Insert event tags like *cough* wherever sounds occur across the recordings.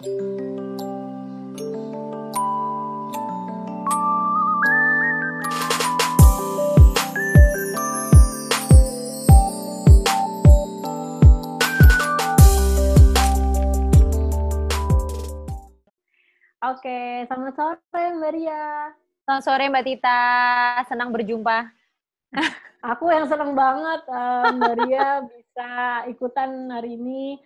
Oke, selamat sore Mbak Selamat sore Mbak Tita, senang berjumpa. Aku yang senang banget uh, Mbak bisa ikutan hari ini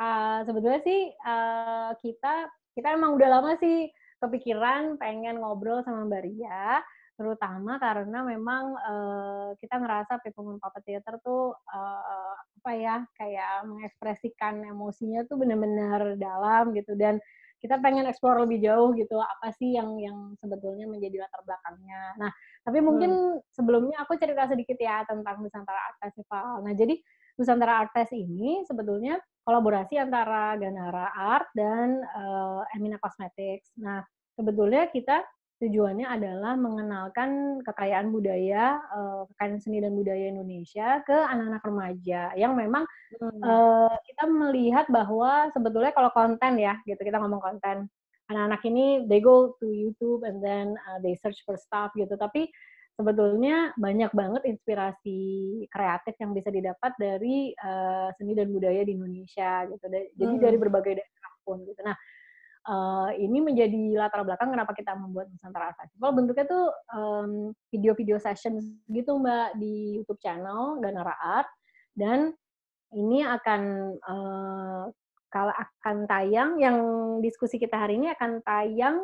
uh, sebetulnya sih uh, kita kita emang udah lama sih kepikiran pengen ngobrol sama Mbak Ria terutama karena memang uh, kita ngerasa Pepungun Papa Theater tuh uh, apa ya kayak mengekspresikan emosinya tuh benar-benar dalam gitu dan kita pengen eksplor lebih jauh gitu apa sih yang yang sebetulnya menjadi latar belakangnya. Nah, tapi hmm. mungkin hmm. sebelumnya aku cerita sedikit ya tentang Nusantara Art Festival. Nah, jadi Nusantara Art Fest ini sebetulnya kolaborasi antara Ganara Art dan uh, Emina Cosmetics. Nah, sebetulnya kita tujuannya adalah mengenalkan kekayaan budaya, uh, kekayaan seni dan budaya Indonesia ke anak-anak remaja yang memang hmm. uh, kita melihat bahwa sebetulnya kalau konten ya, gitu kita ngomong konten, anak-anak ini they go to YouTube and then uh, they search for stuff gitu, tapi sebetulnya banyak banget inspirasi kreatif yang bisa didapat dari uh, seni dan budaya di Indonesia gitu. Jadi hmm. dari berbagai daerah pun gitu. Nah, uh, ini menjadi latar belakang kenapa kita membuat Nusantara Festival. Bentuknya tuh video video-video session gitu Mbak di YouTube channel Ganara Art dan ini akan uh, eh, kalau akan tayang yang diskusi kita hari ini akan tayang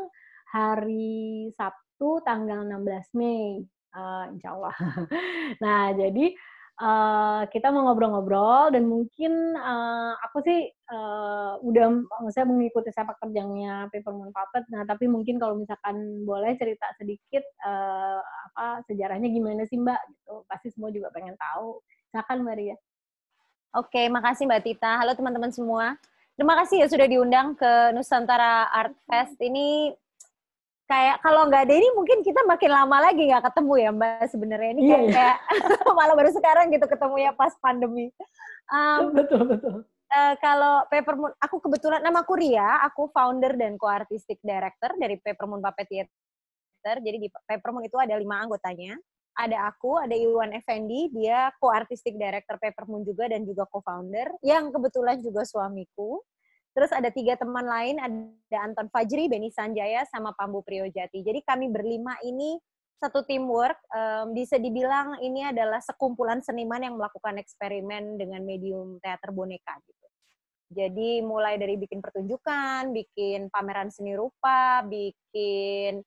hari Sabtu tanggal 16 Mei uh, insya Allah. *laughs* nah, jadi uh, kita mau ngobrol-ngobrol dan mungkin uh, aku sih uh, udah saya mengikuti sepak terjangnya Moon Puppet. Nah, tapi mungkin kalau misalkan boleh cerita sedikit uh, apa sejarahnya gimana sih Mbak gitu. Pasti semua juga pengen tahu. Silakan Mbak Ria. Oke, makasih Mbak Tita. Halo teman-teman semua. Terima kasih ya sudah diundang ke Nusantara Art Fest. Ini kayak kalau nggak ada ini mungkin kita makin lama lagi nggak ketemu ya mbak sebenarnya ini kayak, yeah, iya. kayak *laughs* malah baru sekarang gitu ketemu ya pas pandemi um, *laughs* betul betul uh, kalau Paper Moon, aku kebetulan nama aku Ria aku founder dan co-artistic director dari Paper Moon Puppet Theater jadi di Paper Moon itu ada lima anggotanya ada aku, ada Iwan Effendi, dia co-artistic director Paper Moon juga dan juga co-founder, yang kebetulan juga suamiku. Terus ada tiga teman lain, ada Anton Fajri, Beni Sanjaya, sama Pambu Priyojati. Jadi kami berlima ini satu teamwork, um, bisa dibilang ini adalah sekumpulan seniman yang melakukan eksperimen dengan medium teater boneka gitu. Jadi mulai dari bikin pertunjukan, bikin pameran seni rupa, bikin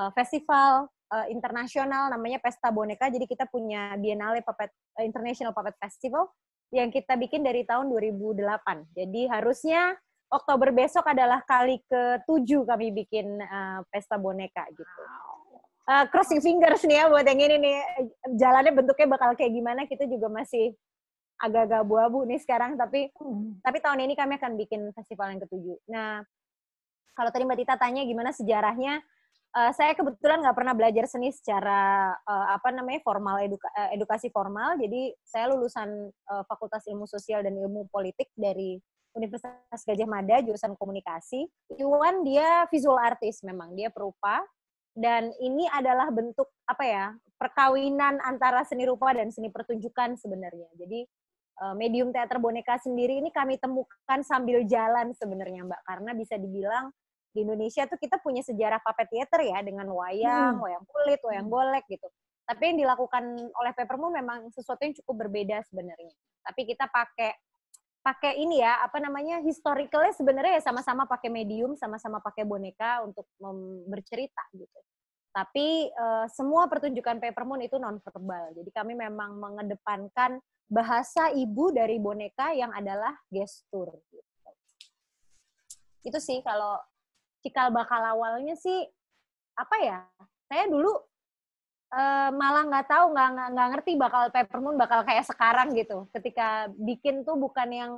uh, festival uh, internasional namanya Pesta Boneka. Jadi kita punya Biennale Puppet uh, International Puppet Festival yang kita bikin dari tahun 2008. Jadi harusnya Oktober besok adalah kali ke-7 kami bikin uh, pesta boneka gitu. Uh, crossing fingers nih ya buat yang ini nih. Jalannya bentuknya bakal kayak gimana kita juga masih agak-agak abu-abu nih sekarang tapi hmm. tapi tahun ini kami akan bikin festival yang ketujuh. Nah, kalau tadi Mbak Tita tanya gimana sejarahnya, uh, saya kebetulan nggak pernah belajar seni secara uh, apa namanya formal eduka, edukasi formal. Jadi saya lulusan uh, Fakultas Ilmu Sosial dan Ilmu Politik dari Universitas Gajah Mada jurusan komunikasi. Iwan dia visual artist memang, dia perupa dan ini adalah bentuk apa ya perkawinan antara seni rupa dan seni pertunjukan sebenarnya. Jadi eh, medium teater boneka sendiri ini kami temukan sambil jalan sebenarnya Mbak karena bisa dibilang di Indonesia tuh kita punya sejarah puppet theater ya dengan wayang, hmm. wayang kulit, wayang hmm. golek gitu. Tapi yang dilakukan oleh Peppermoon memang sesuatu yang cukup berbeda sebenarnya. Tapi kita pakai pakai ini ya, apa namanya historicalnya sebenarnya ya sama-sama pakai medium, sama-sama pakai boneka untuk bercerita gitu. Tapi uh, semua pertunjukan Papermoon itu non verbal Jadi kami memang mengedepankan bahasa ibu dari boneka yang adalah gestur. Gitu. Itu sih kalau cikal bakal awalnya sih apa ya? Saya dulu uh, malah nggak tahu nggak nggak ngerti bakal Paper Moon bakal kayak sekarang gitu ketika bikin tuh bukan yang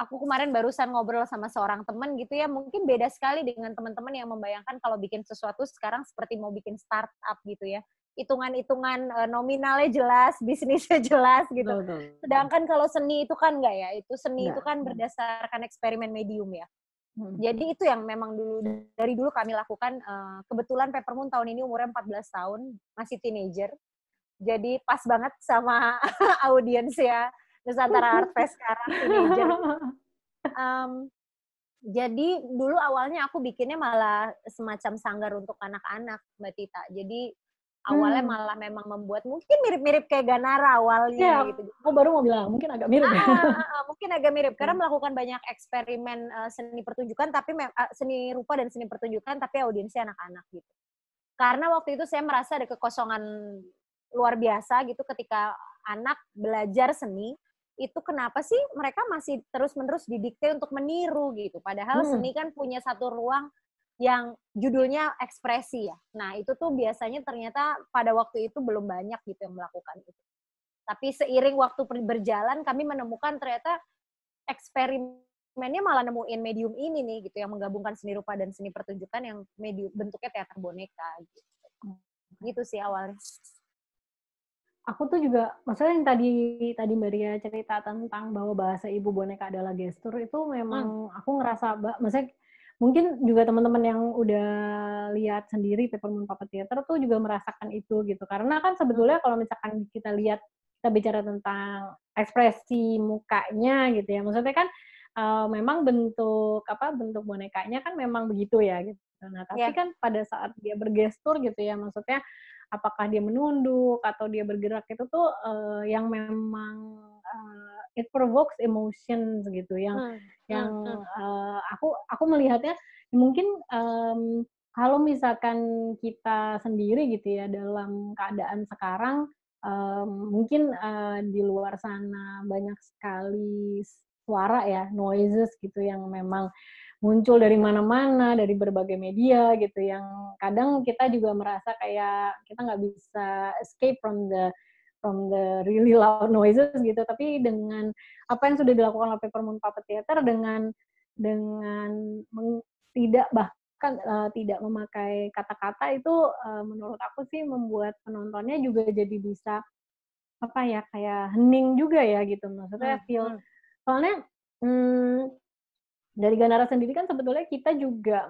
aku kemarin barusan ngobrol sama seorang temen gitu ya mungkin beda sekali dengan teman-teman yang membayangkan kalau bikin sesuatu sekarang seperti mau bikin startup gitu ya hitungan-hitungan eh, nominalnya jelas *laughs* bisnisnya jelas gitu sedangkan kalau seni itu kan enggak ya itu seni enggak. itu kan berdasarkan eksperimen medium ya Hmm. Jadi itu yang memang dulu dari dulu kami lakukan. Uh, kebetulan Peppermoon tahun ini umurnya 14 tahun, masih teenager. Jadi pas banget sama *laughs* audiens ya Nusantara Art Fest sekarang teenager. Um, jadi dulu awalnya aku bikinnya malah semacam sanggar untuk anak-anak, Mbak Tita. Jadi awalnya hmm. malah memang membuat mungkin mirip-mirip kayak Ganara awalnya ya, gitu. Oh baru mau bilang mungkin agak mirip. Ah, ya. ah, ah, ah, mungkin agak mirip karena hmm. melakukan banyak eksperimen uh, seni pertunjukan tapi uh, seni rupa dan seni pertunjukan tapi audiensnya anak-anak gitu. Karena waktu itu saya merasa ada kekosongan luar biasa gitu ketika anak belajar seni itu kenapa sih mereka masih terus-menerus didikte untuk meniru gitu padahal hmm. seni kan punya satu ruang yang judulnya ekspresi ya. Nah, itu tuh biasanya ternyata pada waktu itu belum banyak gitu yang melakukan itu. Tapi seiring waktu berjalan kami menemukan ternyata eksperimennya malah nemuin medium ini nih gitu yang menggabungkan seni rupa dan seni pertunjukan yang medium bentuknya teater boneka gitu. Gitu sih awalnya. Aku tuh juga maksudnya yang tadi tadi Maria cerita tentang bahwa bahasa ibu boneka adalah gestur itu memang hmm. aku ngerasa maksudnya mungkin juga teman-teman yang udah lihat sendiri Peppermint Puppet Theater tuh juga merasakan itu gitu. Karena kan sebetulnya hmm. kalau misalkan kita lihat kita bicara tentang ekspresi mukanya gitu ya. Maksudnya kan uh, memang bentuk apa bentuk bonekanya kan memang begitu ya gitu. Nah, tapi yeah. kan pada saat dia bergestur gitu ya, maksudnya apakah dia menunduk atau dia bergerak itu tuh uh, yang memang uh, it provokes emotions gitu yang hmm. yang hmm. Uh, aku aku melihatnya mungkin um, kalau misalkan kita sendiri gitu ya dalam keadaan sekarang um, mungkin uh, di luar sana banyak sekali suara ya noises gitu yang memang muncul dari mana-mana dari berbagai media gitu yang kadang kita juga merasa kayak kita nggak bisa escape from the from the really loud noises gitu tapi dengan apa yang sudah dilakukan oleh Peppermint Puppet Theater dengan dengan meng, tidak bahkan uh, tidak memakai kata-kata itu uh, menurut aku sih membuat penontonnya juga jadi bisa apa ya kayak hening juga ya gitu maksudnya hmm. feel hmm. soalnya hmm, dari Ganara sendiri kan sebetulnya kita juga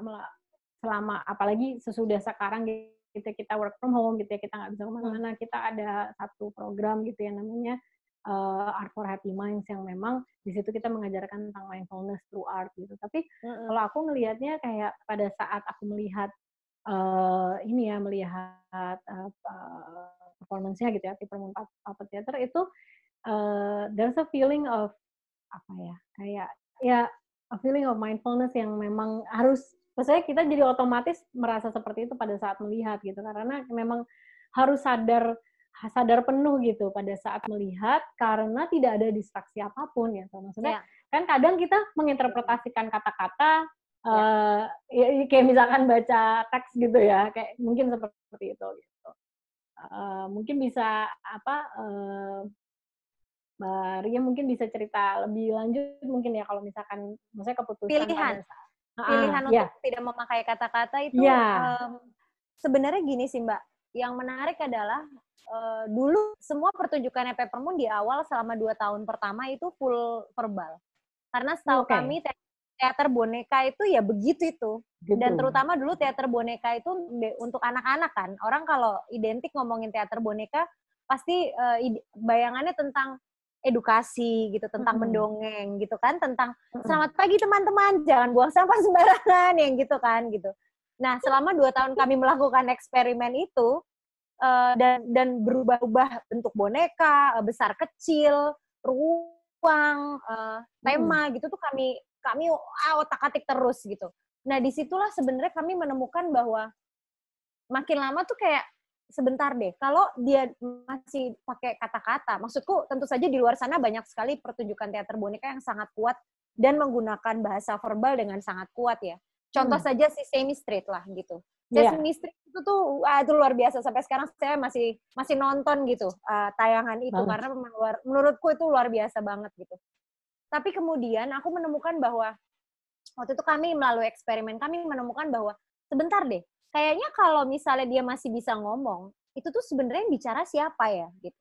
selama apalagi sesudah sekarang gitu ya kita work from home gitu ya kita nggak bisa hmm. kemana-mana kita ada satu program gitu ya namanya uh, Art for Happy Minds yang memang di situ kita mengajarkan tentang mindfulness through art gitu tapi mm-hmm. kalau aku melihatnya kayak pada saat aku melihat uh, ini ya melihat uh, uh, performance-nya gitu ya di Puppet Theater itu uh, there's a feeling of apa ya kayak ya a feeling of mindfulness yang memang harus maksudnya kita jadi otomatis merasa seperti itu pada saat melihat gitu karena memang harus sadar sadar penuh gitu pada saat melihat karena tidak ada distraksi apapun gitu maksudnya ya. kan kadang kita menginterpretasikan kata-kata iya. eh, ya. uh, kayak misalkan baca teks gitu ya kayak mungkin seperti itu gitu uh, mungkin bisa apa uh, eh, Mbak Ria mungkin bisa cerita lebih lanjut mungkin ya kalau misalkan maksudnya keputusan pilihan pada saat pilihan uh, untuk tidak memakai kata-kata itu yeah. Iya. um, sebenarnya gini sih Mbak, yang menarik adalah uh, dulu semua pertunjukannya Peppermoon di awal selama dua tahun pertama itu full verbal. Karena setahu okay. kami teater boneka itu ya begitu itu. Gitu. Dan terutama dulu teater boneka itu untuk anak-anak kan. Orang kalau identik ngomongin teater boneka pasti uh, bayangannya tentang edukasi gitu tentang hmm. mendongeng gitu kan tentang selamat pagi teman-teman jangan buang sampah *laughs* sembarangan yang gitu kan gitu nah selama dua tahun kami melakukan eksperimen itu uh, dan dan berubah-ubah bentuk boneka uh, besar kecil ruang uh, tema hmm. gitu tuh kami kami ah, otak atik terus gitu nah disitulah sebenarnya kami menemukan bahwa makin lama tuh kayak sebentar deh. Kalau dia masih pakai kata-kata, maksudku tentu saja di luar sana banyak sekali pertunjukan teater boneka yang sangat kuat dan menggunakan bahasa verbal dengan sangat kuat ya. Contoh hmm. saja si Semi Street lah gitu. Yeah. Semi Street itu tuh ah, itu luar biasa sampai sekarang saya masih masih nonton gitu uh, tayangan itu banget. karena luar, menurutku itu luar biasa banget gitu. Tapi kemudian aku menemukan bahwa waktu itu kami melalui eksperimen kami menemukan bahwa sebentar deh kayaknya kalau misalnya dia masih bisa ngomong, itu tuh sebenarnya yang bicara siapa ya gitu.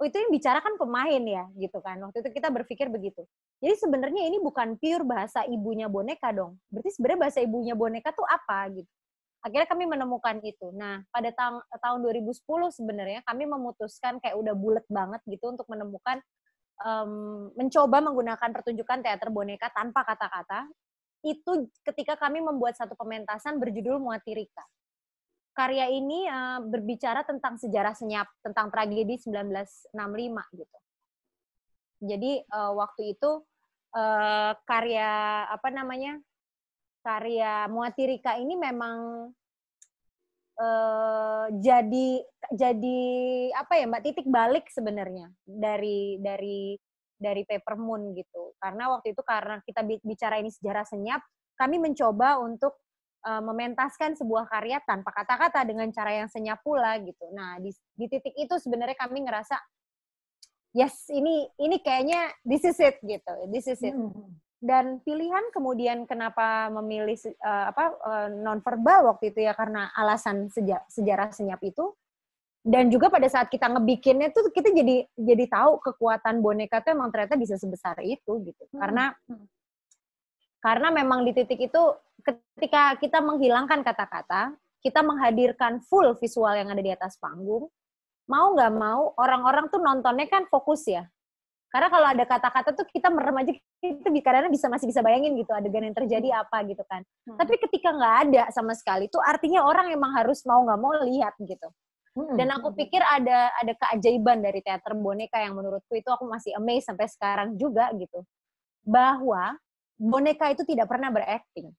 Oh itu yang bicara kan pemain ya gitu kan. Waktu itu kita berpikir begitu. Jadi sebenarnya ini bukan pure bahasa ibunya boneka dong. Berarti sebenarnya bahasa ibunya boneka tuh apa gitu. Akhirnya kami menemukan itu. Nah, pada ta tahun 2010 sebenarnya kami memutuskan kayak udah bulat banget gitu untuk menemukan um, mencoba menggunakan pertunjukan teater boneka tanpa kata-kata itu ketika kami membuat satu pementasan berjudul Muatirika. Karya ini uh, berbicara tentang sejarah senyap, tentang tragedi 1965 gitu. Jadi uh, waktu itu uh, karya apa namanya? karya Muatirika ini memang uh, jadi jadi apa ya Mbak titik balik sebenarnya dari dari dari Paper Moon gitu. Karena waktu itu karena kita bicara ini sejarah senyap, kami mencoba untuk uh, mementaskan sebuah karya tanpa kata-kata dengan cara yang senyap pula gitu. Nah, di, di titik itu sebenarnya kami ngerasa yes, ini ini kayaknya this is it gitu. This is it. Hmm. Dan pilihan kemudian kenapa memilih uh, apa uh, nonverbal waktu itu ya karena alasan sejarah, sejarah senyap itu dan juga pada saat kita ngebikinnya tuh kita jadi jadi tahu kekuatan boneka tuh emang ternyata bisa sebesar itu gitu hmm. karena hmm. karena memang di titik itu ketika kita menghilangkan kata-kata kita menghadirkan full visual yang ada di atas panggung mau nggak mau orang-orang tuh nontonnya kan fokus ya karena kalau ada kata-kata tuh kita merem aja kita karena bisa masih bisa bayangin gitu adegan yang terjadi hmm. apa gitu kan hmm. tapi ketika nggak ada sama sekali itu artinya orang emang harus mau nggak mau lihat gitu Hmm. Dan aku pikir ada ada keajaiban dari teater boneka yang menurutku itu aku masih amazed sampai sekarang juga gitu. Bahwa boneka itu tidak pernah berakting.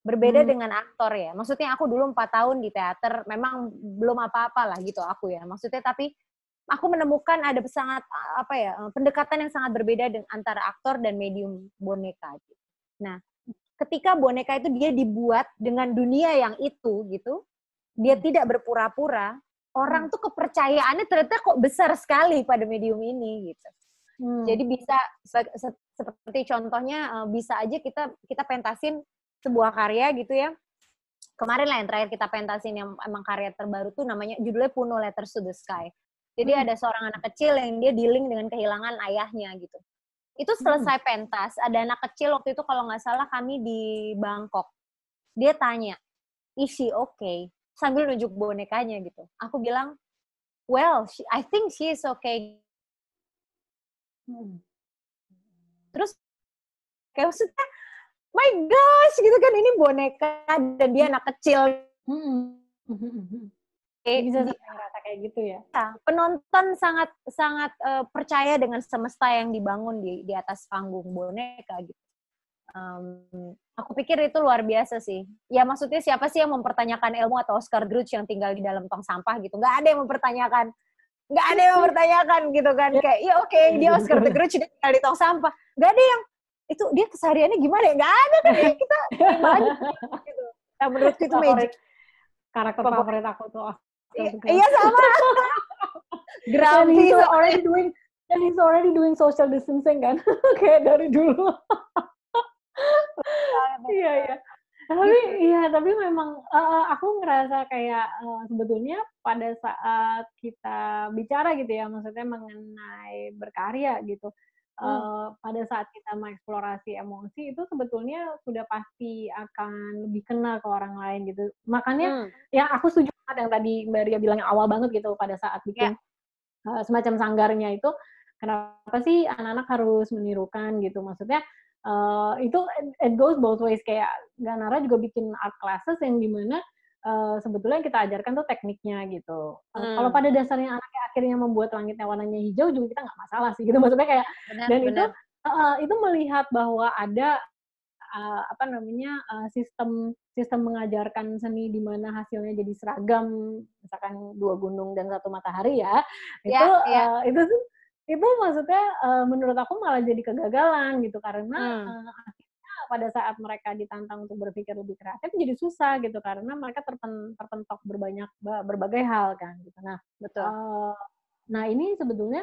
Berbeda hmm. dengan aktor ya. Maksudnya aku dulu 4 tahun di teater memang belum apa-apa lah gitu aku ya. Maksudnya tapi aku menemukan ada sangat apa ya eh, pendekatan yang sangat berbeda dengan antara aktor dan medium boneka. Gitu. Nah, ketika boneka itu dia dibuat dengan dunia yang itu gitu, dia hmm. tidak berpura-pura, orang hmm. tuh kepercayaannya ternyata kok besar sekali pada medium ini gitu. Hmm. Jadi bisa seperti contohnya eh, bisa aja kita kita pentasin sebuah karya gitu ya. Kemarin lah yang terakhir kita pentasin yang emang karya terbaru tuh namanya judulnya Puno Letters to the Sky. Jadi hmm. ada seorang anak kecil yang dia dealing dengan kehilangan ayahnya gitu. Itu selesai hmm. pentas, ada anak kecil waktu itu kalau nggak salah kami di Bangkok. Dia tanya, isi oke. okay?" sambil nunjuk bonekanya gitu. Aku bilang, well, she, I think she is okay. Hmm. Terus kayak maksudnya, my gosh gitu kan ini boneka dan dia anak kecil. Hmm. Eh, bisa rata kayak gitu ya. Iya. penonton sangat sangat uh, percaya dengan semesta yang dibangun di di atas panggung boneka gitu um, aku pikir itu luar biasa sih. Ya maksudnya siapa sih yang mempertanyakan ilmu atau Oscar Grudge yang tinggal di dalam tong sampah gitu? Gak ada yang mempertanyakan. Gak ada yang mempertanyakan gitu kan. Ya. Kayak, ya oke okay, dia Oscar the Grudge, dia tinggal di tong sampah. Gak ada yang, itu dia kesehariannya gimana ya? Gak ada kan ya. kita. gimana? gitu. Nah, menurutku itu magic. Karakter favorit aku tuh Oh, Iya sama. *laughs* Grumpy. already doing dan he's already doing social distancing kan *laughs* kayak dari dulu Iya iya, iya iya tapi ya tapi memang uh, aku ngerasa kayak uh, sebetulnya pada saat kita bicara gitu ya maksudnya mengenai berkarya gitu uh, hmm. pada saat kita mengeksplorasi emosi itu sebetulnya sudah pasti akan lebih kenal ke orang lain gitu makanya hmm. ya aku setuju banget yang tadi mbak Ria bilang awal banget gitu pada saat ya. bikin yeah. uh, semacam sanggarnya itu kenapa sih anak-anak harus menirukan gitu maksudnya uh, itu it goes both ways kayak Ganara juga bikin art classes yang dimana uh, sebetulnya yang kita ajarkan tuh tekniknya gitu. Eh, hmm. Kalau pada dasarnya anaknya akhirnya membuat langitnya warnanya hijau juga kita nggak masalah sih gitu maksudnya kayak benar, dan benar. itu uh, itu melihat bahwa ada uh, apa namanya uh, sistem sistem mengajarkan seni di mana hasilnya jadi seragam misalkan dua gunung dan satu matahari ya, ya itu yeah. Ya. Uh, itu tuh itu maksudnya uh, menurut aku malah jadi kegagalan gitu karena hmm. uh, pada saat mereka ditantang untuk berpikir lebih kreatif jadi susah gitu karena mereka terpen, terpentok berbanyak berbagai hal kan gitu nah betul uh, nah ini sebetulnya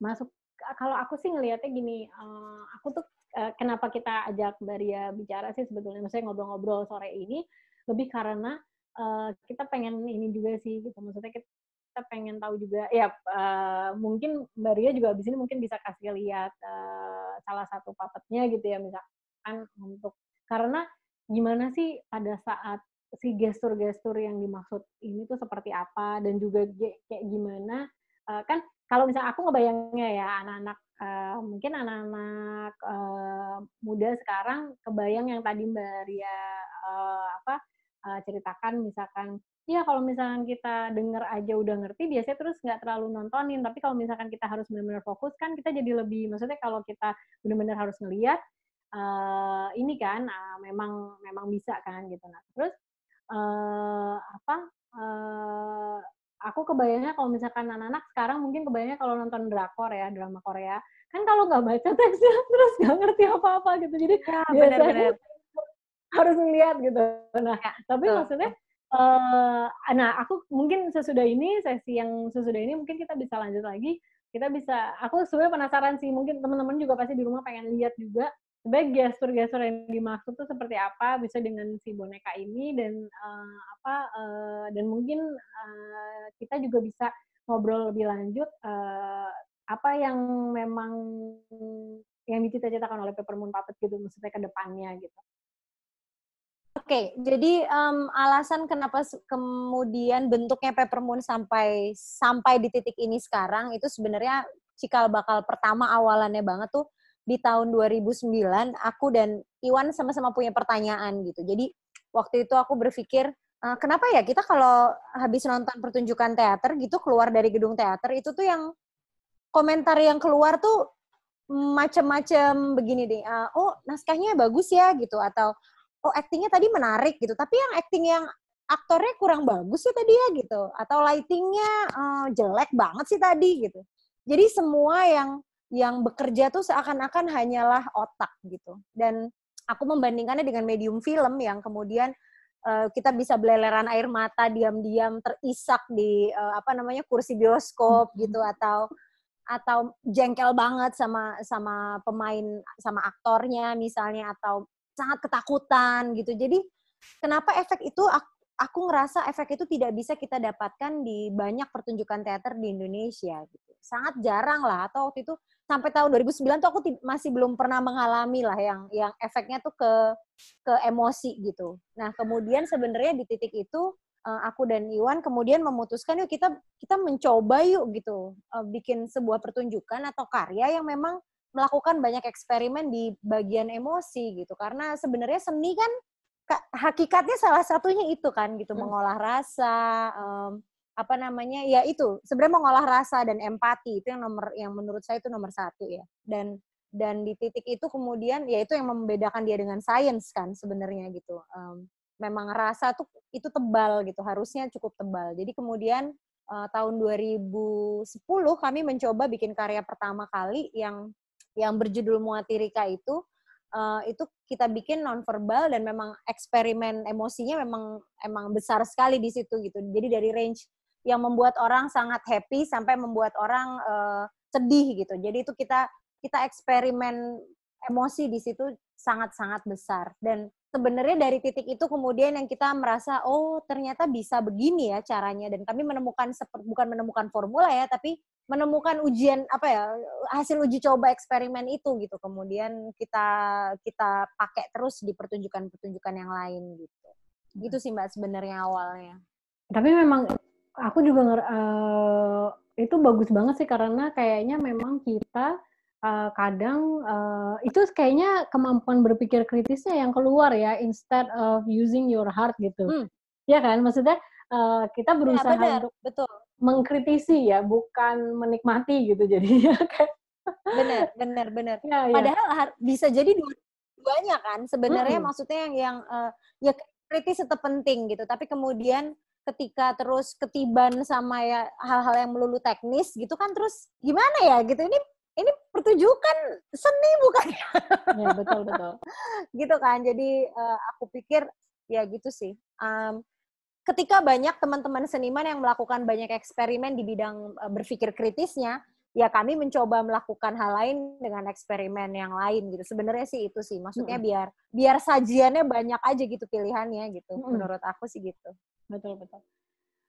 masuk kalau aku sih ngelihatnya gini uh, aku tuh uh, kenapa kita ajak Baria bicara sih sebetulnya maksudnya ngobrol-ngobrol sore ini lebih karena Uh, kita pengen ini juga sih gitu maksudnya kita kita pengen tahu juga ya uh, mungkin Mbak Ria juga abis ini mungkin bisa kasih lihat uh, salah satu papetnya gitu ya misalkan untuk karena gimana sih pada saat si gestur-gestur yang dimaksud ini tuh seperti apa dan juga kayak gimana uh, kan kalau misalnya aku ngebayangnya ya anak-anak uh, mungkin anak-anak uh, muda sekarang kebayang yang tadi Mbak Ria uh, apa uh, ceritakan misalkan ya kalau misalkan kita denger aja udah ngerti biasanya terus nggak terlalu nontonin tapi kalau misalkan kita harus benar-benar fokus kan kita jadi lebih maksudnya kalau kita benar-benar harus ngelihat uh, eh, ini kan uh, memang memang bisa kan gitu nah terus uh, apa uh, aku kebayangnya kalau misalkan anak-anak sekarang mungkin kebayangnya kalau nonton drakor ya drama Korea kan kalau nggak baca *laughs* teksnya terus nggak ngerti apa-apa gitu jadi ya, biasanya bener -bener harus melihat gitu nah ya, tapi betul. maksudnya uh, nah aku mungkin sesudah ini sesi yang sesudah ini mungkin kita bisa lanjut lagi kita bisa aku sebenarnya penasaran sih mungkin teman-teman juga pasti di rumah pengen lihat juga sebenarnya gestur-gestur yang dimaksud tuh seperti apa bisa dengan si boneka ini dan uh, apa uh, dan mungkin uh, kita juga bisa ngobrol lebih lanjut uh, apa yang memang yang dicita-citakan oleh Peppermint Puppet gitu maksudnya ke depannya gitu okay, jadi um, alasan kenapa kemudian bentuknya peppermoon sampai sampai di titik ini sekarang itu sebenarnya cikal bakal pertama awalannya banget tuh di tahun 2009 aku dan Iwan sama-sama punya pertanyaan gitu. Jadi waktu itu aku berpikir uh, kenapa ya kita kalau habis nonton pertunjukan teater gitu keluar dari gedung teater itu tuh yang komentar yang keluar tuh macam-macam begini deh. Uh, oh naskahnya bagus ya gitu atau oh actingnya tadi menarik gitu tapi yang acting yang aktornya kurang bagus sih ya tadi ya gitu atau lightingnya uh, jelek banget sih tadi gitu jadi semua yang yang bekerja tuh seakan-akan hanyalah otak gitu dan aku membandingkannya dengan medium film yang kemudian uh, kita bisa beleleran air mata diam-diam terisak di uh, apa namanya kursi bioskop hmm. gitu atau atau jengkel banget sama sama pemain sama aktornya misalnya atau sangat ketakutan gitu. Jadi kenapa efek itu aku, aku ngerasa efek itu tidak bisa kita dapatkan di banyak pertunjukan teater di Indonesia gitu. Sangat jarang lah atau waktu itu sampai tahun 2009 tuh aku masih belum pernah mengalami lah yang yang efeknya tuh ke ke emosi gitu. Nah, kemudian sebenarnya di titik itu eh, aku dan Iwan kemudian memutuskan yuk kita kita mencoba yuk gitu eh, bikin sebuah pertunjukan atau karya yang memang melakukan banyak eksperimen di bagian emosi gitu karena sebenarnya seni kan hakikatnya salah satunya itu kan gitu hmm. mengolah rasa um, apa namanya ya itu sebenarnya mengolah rasa dan empati itu yang nomor yang menurut saya itu nomor satu ya dan dan di titik itu kemudian ya itu yang membedakan dia dengan sains kan sebenarnya gitu um, memang rasa tuh itu tebal gitu harusnya cukup tebal jadi kemudian uh, tahun 2010 kami mencoba bikin karya pertama kali yang yang berjudul Muatirika itu uh, itu kita bikin nonverbal dan memang eksperimen emosinya memang emang besar sekali di situ gitu. Jadi dari range yang membuat orang sangat happy sampai membuat orang uh, sedih gitu. Jadi itu kita kita eksperimen emosi di situ sangat-sangat besar dan sebenarnya dari titik itu kemudian yang kita merasa oh ternyata bisa begini ya caranya dan kami menemukan bukan menemukan formula ya tapi menemukan ujian apa ya hasil uji coba eksperimen itu gitu kemudian kita kita pakai terus di pertunjukan-pertunjukan yang lain gitu hmm. itu sih mbak sebenarnya awalnya tapi memang aku juga uh, itu bagus banget sih karena kayaknya memang kita uh, kadang uh, itu kayaknya kemampuan berpikir kritisnya yang keluar ya instead of using your heart gitu hmm. ya kan maksudnya uh, kita iya, berusaha ya, untuk betul mengkritisi ya, bukan menikmati gitu jadinya *laughs* kayak benar benar benar ya, ya. padahal bisa jadi dua-duanya kan sebenarnya hmm. maksudnya yang yang uh, ya kritis tetap penting gitu tapi kemudian ketika terus ketiban sama ya hal-hal yang melulu teknis gitu kan terus gimana ya gitu ini ini pertunjukan seni bukan ya betul betul *laughs* gitu kan jadi uh, aku pikir ya gitu sih um, ketika banyak teman-teman seniman yang melakukan banyak eksperimen di bidang e, berpikir kritisnya, ya kami mencoba melakukan hal lain dengan eksperimen yang lain gitu. Sebenarnya sih itu sih, maksudnya hmm. biar biar sajiannya banyak aja gitu pilihannya gitu. Hmm. Menurut aku sih gitu. Betul betul.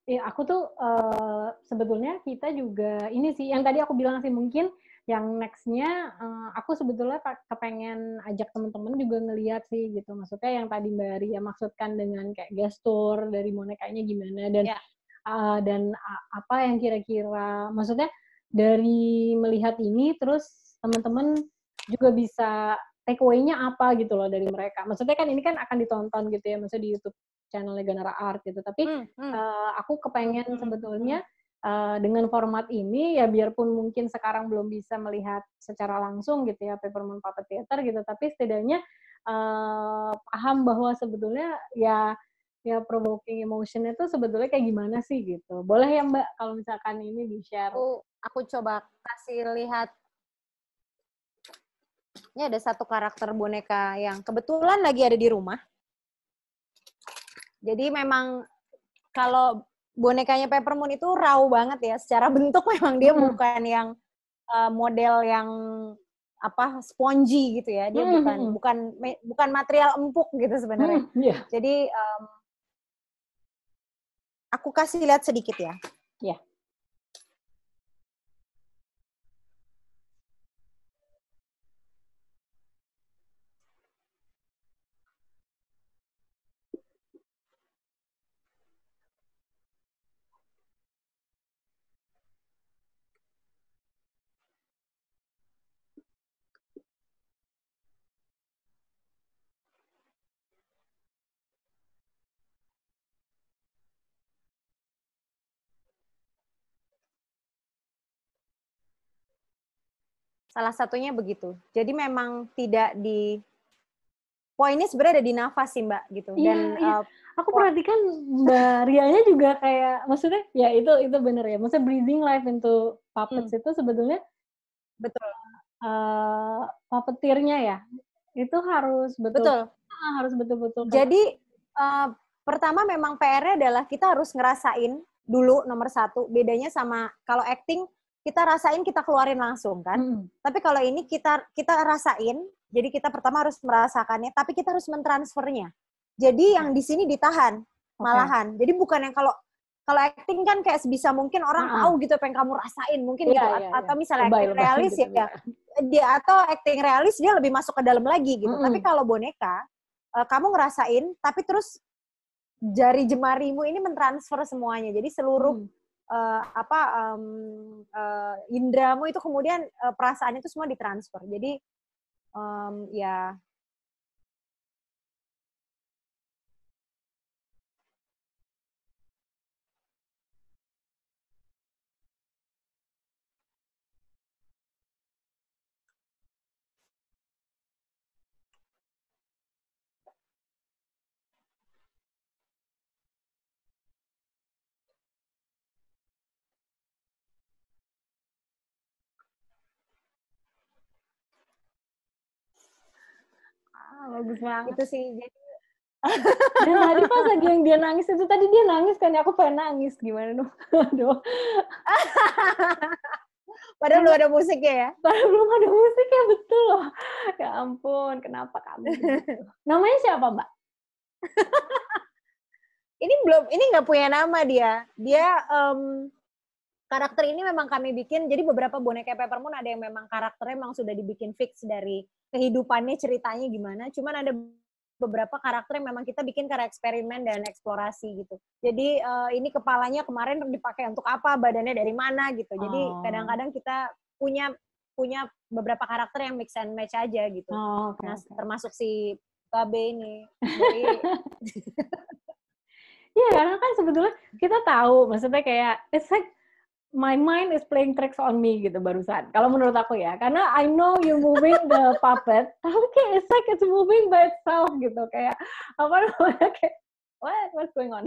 Ya, aku tuh uh, sebetulnya kita juga ini sih yang tadi aku bilang sih mungkin yang nextnya uh, aku sebetulnya kepengen ajak teman-teman juga ngeliat sih gitu. Maksudnya yang tadi Mbak Ria ya maksudkan dengan kayak gestur dari monekanya gimana dan yeah. Ya. uh, dan uh, apa yang kira-kira maksudnya dari melihat ini terus teman-teman juga bisa takeaway-nya apa gitu loh dari mereka. Maksudnya kan ini kan akan ditonton gitu ya, maksudnya di YouTube channelnya Ganara Art gitu. Tapi mm, hmm. Uh, aku kepengen hmm, hmm, sebetulnya hmm uh, dengan format ini ya biarpun mungkin sekarang belum bisa melihat secara langsung gitu ya Peppermint Puppet Theater gitu, tapi setidaknya uh, paham bahwa sebetulnya ya ya provoking emotion itu sebetulnya kayak gimana sih gitu. Boleh ya Mbak kalau misalkan ini di share. Aku, aku coba kasih lihat. Ini ada satu karakter boneka yang kebetulan lagi ada di rumah. Jadi memang kalau bonekanya Peppermint itu raw banget ya. Secara bentuk memang dia hmm. bukan yang uh, model yang apa spongy gitu ya. Dia hmm. bukan bukan bukan material empuk gitu sebenarnya. Hmm, yeah. Jadi um, aku kasih lihat sedikit ya. Ya. Yeah. Salah satunya begitu. Jadi memang tidak di ini sebenarnya ada di nafas sih Mbak gitu. Iya, Dan iya. Uh, aku perhatikan Mbak Rianya juga kayak maksudnya ya itu itu benar ya. Maksudnya breathing life into puppets hmm. itu sebetulnya betul uh, puppeteernya ya. Itu harus betul. Betul. Uh, harus betul-betul. Jadi uh, pertama memang PR-nya adalah kita harus ngerasain dulu nomor satu. Bedanya sama kalau acting kita rasain kita keluarin langsung kan. Hmm. Tapi kalau ini kita kita rasain, jadi kita pertama harus merasakannya, tapi kita harus mentransfernya. Jadi yang di sini ditahan malahan. Okay. Jadi bukan yang kalau kalau acting kan kayak sebisa mungkin orang uh-huh. tahu gitu apa yang kamu rasain mungkin yeah, gitu yeah, yeah. atau misalnya Lebay, acting *laughs* realis gitu ya dia atau acting realis dia lebih masuk ke dalam lagi gitu. hmm Tapi kalau boneka uh, kamu ngerasain tapi terus jari jemarimu ini mentransfer semuanya. Jadi seluruh hmm uh, apa um, uh, indramu itu kemudian uh, eh, perasaan itu semua ditransfer. Jadi um, ya bagus banget. Itu sih. Jadi *laughs* dan tadi pas lagi yang dia nangis itu tadi dia nangis kan aku pengen nangis gimana dong *laughs* aduh *laughs* padahal belum ada musik ya padahal belum ada musik ya betul loh ya ampun kenapa kamu gitu? namanya siapa mbak ini belum ini nggak punya nama dia dia um, karakter ini memang kami bikin jadi beberapa boneka peppermint ada yang memang karakternya memang sudah dibikin fix dari kehidupannya ceritanya gimana cuman ada beberapa karakter yang memang kita bikin karena eksperimen dan eksplorasi gitu. Jadi uh, ini kepalanya kemarin dipakai untuk apa, badannya dari mana gitu. Jadi oh. kadang-kadang oh. kita punya punya beberapa karakter yang mix and match aja gitu. Oh, okay, nah, termasuk si Babe ini. *laughs* Iya, karena kan sebetulnya kita tahu maksudnya kayak it's like my mind is playing tricks on me gitu barusan. Kalau menurut aku ya, karena I know you moving the *laughs* puppet, tapi kayak it's like it's moving by itself gitu kayak apa namanya kayak what what's going on.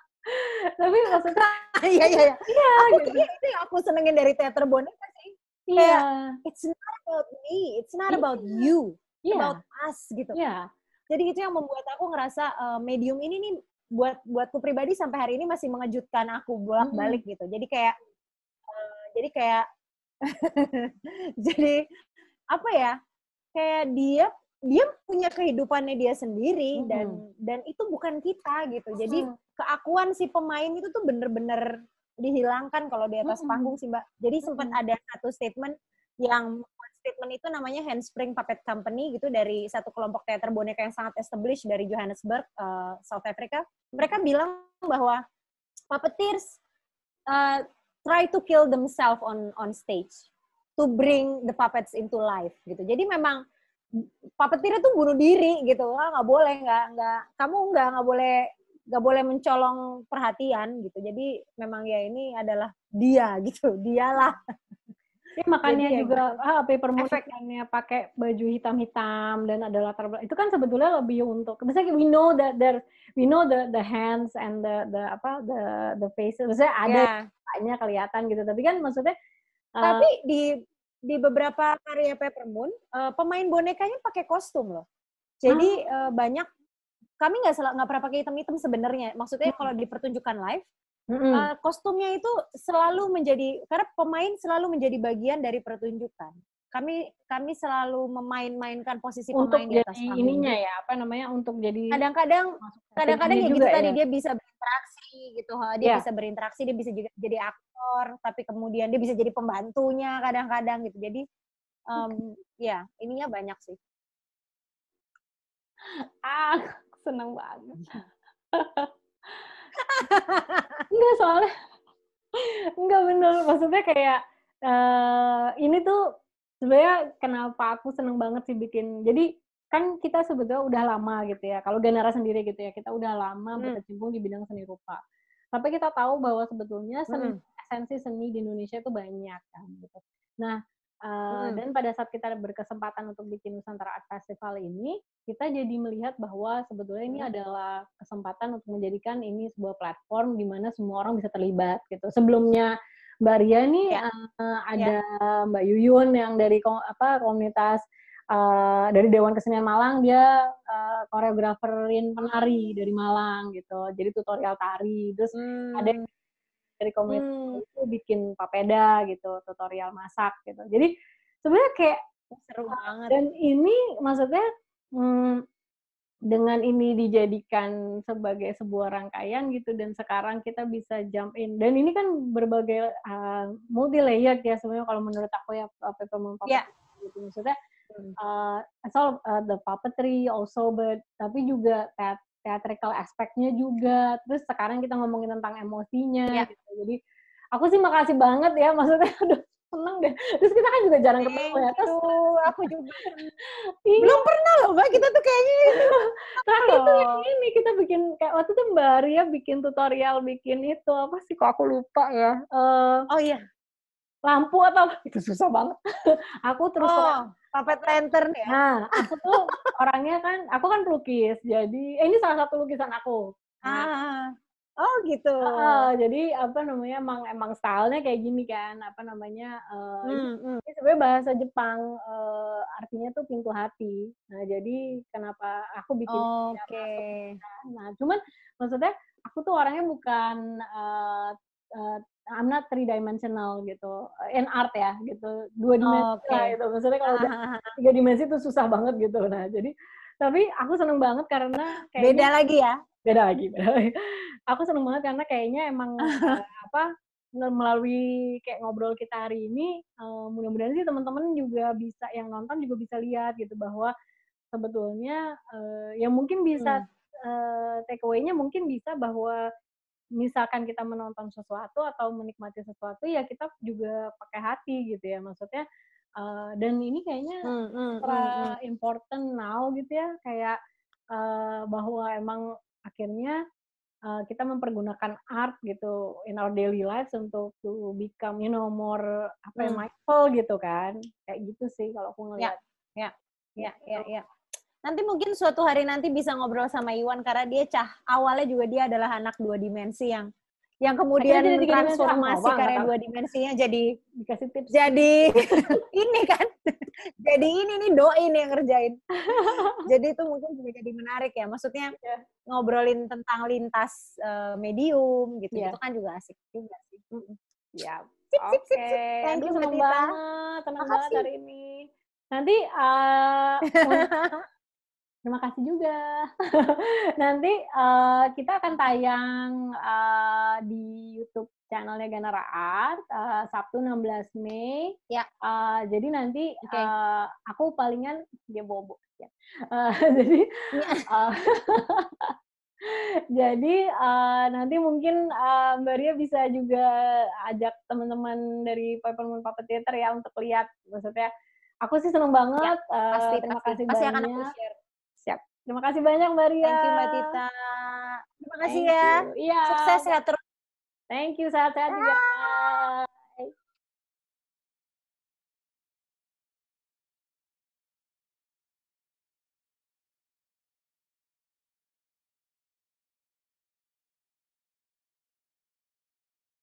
*laughs* tapi maksudnya *laughs* iya iya iya. Iya, gitu. itu yang aku senengin dari teater boneka sih. Iya. Yeah. It's not about me, it's not iya. about you, yeah. about us gitu. Iya. Yeah. Jadi itu yang membuat aku ngerasa uh, medium ini nih buat buatku pribadi sampai hari ini masih mengejutkan aku bolak balik gitu jadi kayak eh, jadi kayak *laughs* jadi apa ya kayak dia dia punya kehidupannya dia sendiri hmm. dan dan itu bukan kita gitu jadi keakuan si pemain itu tuh bener-bener dihilangkan kalau di atas hmm. panggung sih mbak jadi sempat ada satu statement yang statement itu namanya Handspring Puppet Company gitu dari satu kelompok teater boneka yang sangat established dari Johannesburg, uh, South Africa. Hmm. Mereka bilang bahwa puppeteers uh, try to kill themselves on on stage to bring the puppets into life gitu. Jadi memang puppeteer itu bunuh diri gitu. Ah nggak boleh nggak nggak kamu nggak nggak boleh nggak boleh mencolong perhatian gitu. Jadi memang ya ini adalah dia gitu, dialah ya, makanya Jadi, juga ya, ah, paper moon kan ya, pakai baju hitam-hitam dan ada latar belakang itu kan sebetulnya lebih untuk misalnya we know that there we know the the hands and the the apa the the faces misalnya ada yeah. kelihatan gitu tapi kan maksudnya eh, tapi uh, di di beberapa karya paper moon uh, pemain bonekanya pakai kostum loh jadi uh, uh, banyak kami nggak nggak pernah pakai hitam-hitam sebenarnya maksudnya uh, kalau dipertunjukkan live Mm-hmm. Uh, kostumnya itu selalu menjadi karena pemain selalu menjadi bagian dari pertunjukan. Kami kami selalu memain-mainkan posisi untuk pemain di atas panggung. ininya ya, apa namanya? untuk jadi Kadang-kadang kadang-kadang ya gitu tadi ya? dia bisa berinteraksi gitu. Dia yeah. bisa berinteraksi, dia bisa juga jadi aktor, tapi kemudian dia bisa jadi pembantunya kadang-kadang gitu. Jadi um, ya, ininya banyak sih. Ah, senang banget. Iya. *laughs* *laughs* Enggak soalnya. Enggak bener. Maksudnya kayak uh, ini tuh sebenarnya kenapa aku seneng banget sih bikin. Jadi kan kita sebetulnya udah lama gitu ya. Kalau Ganara sendiri gitu ya, kita udah lama hmm. berkecimpung di bidang seni rupa. Tapi kita tahu bahwa sebetulnya seni, hmm. esensi seni di Indonesia itu banyak kan gitu. Nah, Uh, hmm. Dan pada saat kita berkesempatan untuk bikin Nusantara Art Festival ini, kita jadi melihat bahwa sebetulnya ini hmm. adalah kesempatan untuk menjadikan ini sebuah platform di mana semua orang bisa terlibat gitu. Sebelumnya Mbak Ria nih ya. uh, ada ya. Mbak Yuyun yang dari apa komunitas uh, dari Dewan Kesenian Malang dia uh, koreograferin penari dari Malang gitu. Jadi tutorial tari. Terus hmm. ada dari komunitas hmm. itu bikin papeda gitu tutorial masak gitu jadi sebenarnya kayak seru banget dan ini maksudnya hmm, dengan ini dijadikan sebagai sebuah rangkaian gitu dan sekarang kita bisa jump in dan ini kan berbagai uh, eh, multi layer ya sebenarnya kalau menurut aku ya peppermint puppet yeah. gitu maksudnya uh, so uh, the puppetry also but tapi juga that theatrical aspeknya juga terus sekarang kita ngomongin tentang emosinya yeah. gitu. jadi aku sih makasih banget ya maksudnya aduh *laughs* seneng deh terus kita kan juga jarang ketemu ya terus aku juga *laughs* iya. belum pernah loh mbak kita tuh kayaknya *laughs* terakhir gitu. itu yang ini kita bikin kayak waktu itu mbak Ria bikin tutorial bikin itu apa sih kok aku lupa ya uh, oh iya lampu atau itu susah banget *laughs* aku terus oh, papet lantern ya nah aku tuh orangnya kan aku kan pelukis jadi eh, ini salah satu lukisan aku nah, ah oh gitu uh, jadi apa namanya emang emang stylenya kayak gini kan apa namanya uh, hmm, hmm. ini sebenarnya bahasa Jepang uh, artinya tuh pintu hati nah jadi kenapa aku bikin oke okay. nah cuman maksudnya aku tuh orangnya bukan uh, uh, I'm not three dimensional gitu in art ya gitu dua dimensi oh, okay. gitu maksudnya kalau udah ah, ah, ah. tiga dimensi itu susah banget gitu nah jadi tapi aku seneng banget karena kayaknya, beda lagi ya beda lagi beda lagi aku seneng banget karena kayaknya emang *laughs* eh, apa melalui kayak ngobrol kita hari ini eh, mudah-mudahan sih teman-teman juga bisa yang nonton juga bisa lihat gitu bahwa sebetulnya yang mungkin bisa hmm. take away-nya mungkin bisa bahwa misalkan kita menonton sesuatu atau menikmati sesuatu ya kita juga pakai hati gitu ya maksudnya uh, dan ini kayaknya mm, hmm, hmm, hmm, hmm. important now gitu ya kayak uh, bahwa emang akhirnya uh, kita mempergunakan art gitu in our daily lives untuk to become you know more apa ya hmm. mindful gitu kan kayak gitu sih kalau aku ya, ngeliat ya ya gitu. ya, ya nanti mungkin suatu hari nanti bisa ngobrol sama Iwan karena dia cah awalnya juga dia adalah anak dua dimensi yang yang kemudian ah, transformasi karya dua dimensinya jadi dikasih tips jadi *laughs* ini kan jadi ini nih doin yang ngerjain jadi itu mungkin juga jadi menarik ya maksudnya yeah. ngobrolin tentang lintas uh, medium gitu yeah. itu kan juga asik juga sih mm ya yeah. oke okay. thank you seneng banget banget hari ini nanti uh, *laughs* Terima kasih juga. *laughs* Nanti uh, kita akan tayang uh, di YouTube channelnya Ganara Art uh, Sabtu 16 Mei. Ya. Uh, jadi nanti okay. uh, aku palingan dia bobo. Ya. Uh, *laughs* jadi uh, *laughs* Jadi uh, nanti mungkin uh, Mbak Ria bisa juga ajak teman-teman dari Moon Puppet Theater ya untuk lihat maksudnya aku sih seneng ya, banget. Ya, pasti, uh, terima pasti. kasih pasti banyak. Akan aku share. Terima kasih banyak Mbak Ria. Thank you Mbak Tita. Terima kasih Thank ya. Yeah. Iya. Sukses sehat ya terus. Thank you sehat-sehat juga.